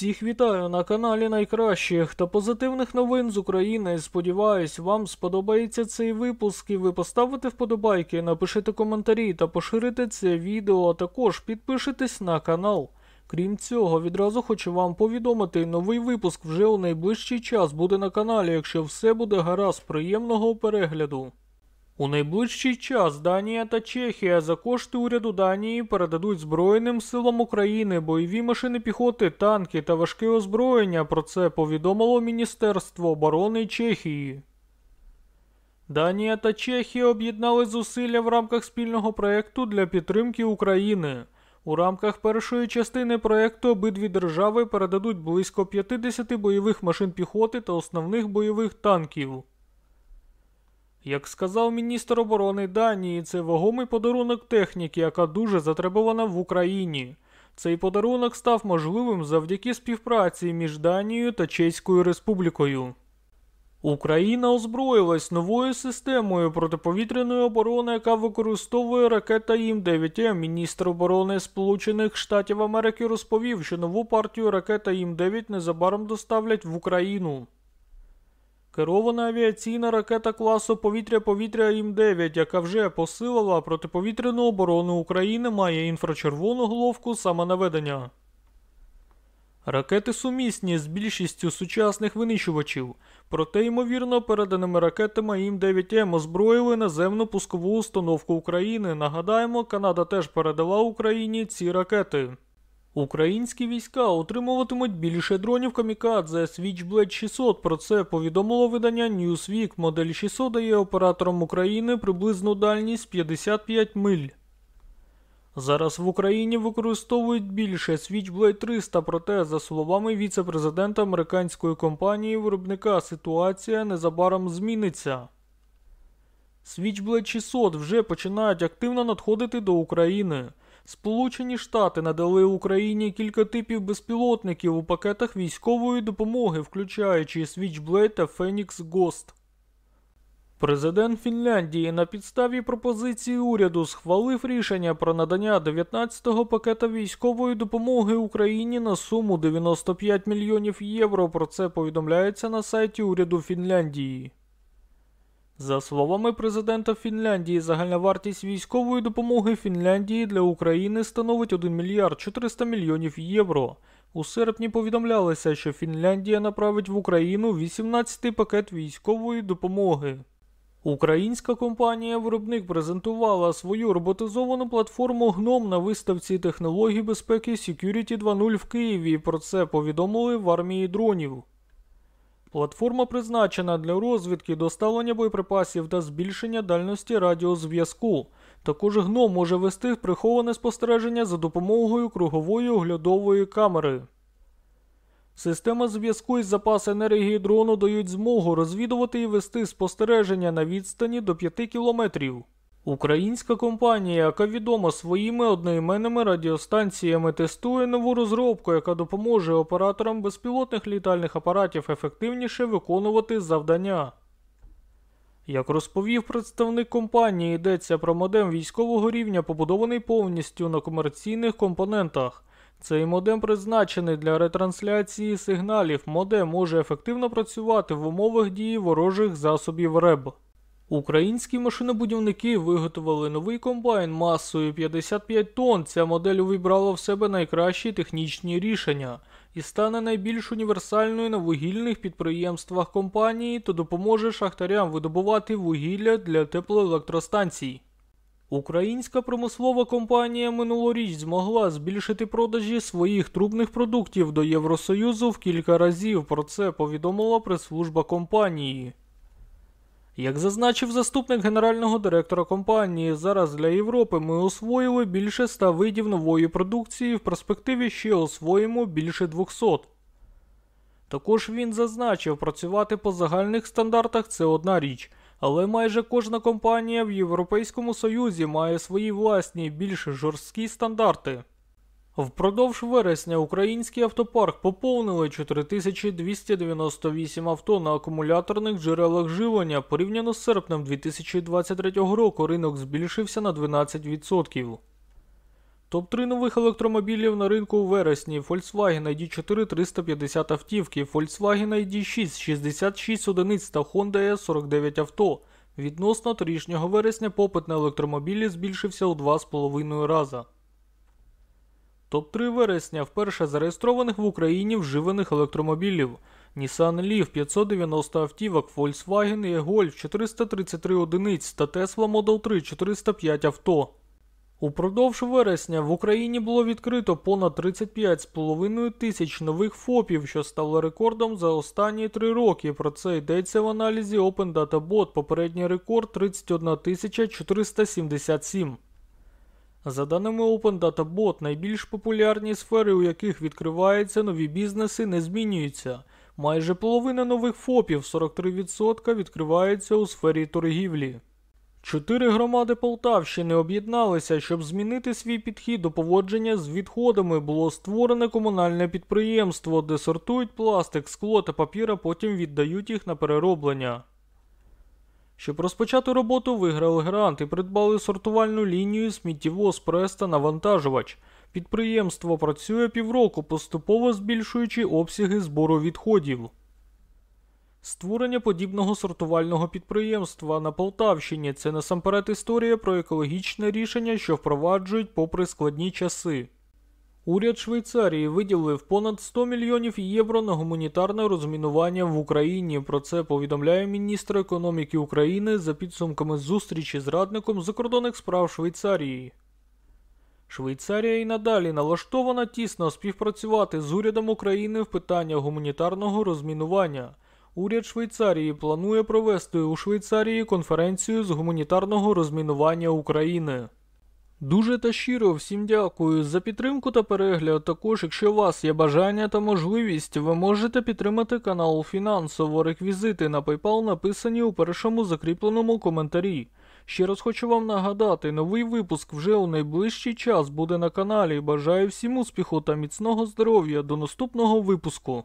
Всіх вітаю на каналі найкращих та позитивних новин з України. Сподіваюсь, вам сподобається цей випуск. І ви поставите вподобайки, напишите коментарі та поширите це відео. а Також підпишитесь на канал. Крім цього, відразу хочу вам повідомити, новий випуск вже у найближчий час буде на каналі. Якщо все буде гаразд, приємного перегляду. У найближчий час Данія та Чехія за кошти уряду Данії передадуть Збройним силам України бойові машини піхоти, танки та важке озброєння. Про це повідомило Міністерство оборони Чехії. Данія та Чехія об'єднали зусилля в рамках спільного проєкту для підтримки України. У рамках першої частини проєкту обидві держави передадуть близько 50 бойових машин піхоти та основних бойових танків. Як сказав міністр оборони Данії, це вагомий подарунок техніки, яка дуже затребована в Україні. Цей подарунок став можливим завдяки співпраці між Данією та Чеською Республікою. Україна озброїлась новою системою протиповітряної оборони, яка використовує ракета ІМ-9М. Ем. Міністр оборони Сполучених Штатів Америки розповів, що нову партію ракета ІМ-9 незабаром доставлять в Україну керована авіаційна ракета класу повітря-повітря М9, яка вже посилила протиповітряну оборону України, має інфрачервону головку самонаведення. Ракети сумісні з більшістю сучасних винищувачів, проте, ймовірно, переданими ракетами м 9 м озброїли наземну пускову установку України. Нагадаємо, Канада теж передала Україні ці ракети. Українські війська отримуватимуть більше дронів камікадзе Switchblade 600. Про це повідомило видання Newsweek. Модель 600 дає оператором України приблизну дальність 55 миль. Зараз в Україні використовують більше Switchblade 300, проте, за словами віце-президента американської компанії виробника, ситуація незабаром зміниться. Switchblade 600 вже починають активно надходити до України. Сполучені Штати надали Україні кілька типів безпілотників у пакетах військової допомоги, включаючи Switchblade та Phoenix Ghost. Президент Фінляндії на підставі пропозиції уряду схвалив рішення про надання 19-го пакета військової допомоги Україні на суму 95 мільйонів євро. Про це повідомляється на сайті уряду Фінляндії. За словами президента Фінляндії, загальна вартість військової допомоги Фінляндії для України становить 1 мільярд 400 мільйонів євро. У серпні повідомлялося, що Фінляндія направить в Україну 18 пакет військової допомоги. Українська компанія виробник презентувала свою роботизовану платформу Гном на виставці технологій безпеки Security 2.0 в Києві. Про це повідомили в армії дронів. Платформа призначена для розвідки, доставлення боєприпасів та збільшення дальності радіозв'язку. Також гном може вести приховане спостереження за допомогою кругової оглядової камери. Система зв'язку із запаси енергії дрону дають змогу розвідувати і вести спостереження на відстані до 5 кілометрів. Українська компанія, яка відома своїми одноіменними радіостанціями, тестує нову розробку, яка допоможе операторам безпілотних літальних апаратів ефективніше виконувати завдання. Як розповів представник компанії, йдеться про модем військового рівня, побудований повністю на комерційних компонентах. Цей модем призначений для ретрансляції сигналів. Модем може ефективно працювати в умовах дії ворожих засобів РЕБ. Українські машинобудівники виготовили новий комбайн масою 55 тонн. Ця модель увібрала в себе найкращі технічні рішення і стане найбільш універсальною на вугільних підприємствах компанії то допоможе шахтарям видобувати вугілля для теплоелектростанцій. Українська промислова компанія минулоріч змогла збільшити продажі своїх трубних продуктів до Євросоюзу в кілька разів. Про це повідомила прес-служба компанії. Як зазначив заступник генерального директора компанії, зараз для Європи ми освоїли більше 100 видів нової продукції, в перспективі ще освоїмо більше 200. Також він зазначив, працювати по загальних стандартах це одна річ, але майже кожна компанія в Європейському Союзі має свої власні більш жорсткі стандарти. Впродовж вересня український автопарк поповнили 4298 авто на акумуляторних джерелах живлення. Порівняно з серпнем 2023 року ринок збільшився на 12%. Топ-3 нових електромобілів на ринку у вересні Volkswagen ID4 350 автівки, Volkswagen ID6 66 одиниць та Honda s e 49 авто. Відносно торішнього вересня попит на електромобілі збільшився у 2,5 рази. Топ-3 вересня вперше зареєстрованих в Україні вживаних електромобілів. Nissan Leaf 590 автівок, Volkswagen і e Golf 433 одиниць та Tesla Model 3 405 авто. Упродовж вересня в Україні було відкрито понад 35,5 тисяч нових ФОПів, що стало рекордом за останні три роки. Про це йдеться в аналізі Open Data Bot. Попередній рекорд 31 477. За даними Open OpenDataBot, найбільш популярні сфери, у яких відкриваються нові бізнеси, не змінюються. Майже половина нових ФОПів, 43%, відкриваються у сфері торгівлі. Чотири громади Полтавщини об'єдналися, щоб змінити свій підхід до поводження з відходами. Було створене комунальне підприємство, де сортують пластик, скло та папір, а потім віддають їх на перероблення. Щоб розпочати роботу, виграли грант і придбали сортувальну лінію сміттєвоз прес та навантажувач. Підприємство працює півроку, поступово збільшуючи обсяги збору відходів. Створення подібного сортувального підприємства на Полтавщині це насамперед історія про екологічне рішення, що впроваджують попри складні часи. Уряд Швейцарії виділив понад 100 мільйонів євро на гуманітарне розмінування в Україні. Про це повідомляє міністр економіки України за підсумками зустрічі з радником закордонних справ Швейцарії. Швейцарія і надалі налаштована тісно співпрацювати з урядом України в питаннях гуманітарного розмінування. Уряд Швейцарії планує провести у Швейцарії конференцію з гуманітарного розмінування України. Дуже та щиро всім дякую за підтримку та перегляд. Також, якщо у вас є бажання та можливість, ви можете підтримати канал фінансово. Реквізити на PayPal написані у першому закріпленому коментарі. Ще раз хочу вам нагадати, новий випуск вже у найближчий час буде на каналі. Бажаю всім успіху та міцного здоров'я до наступного випуску.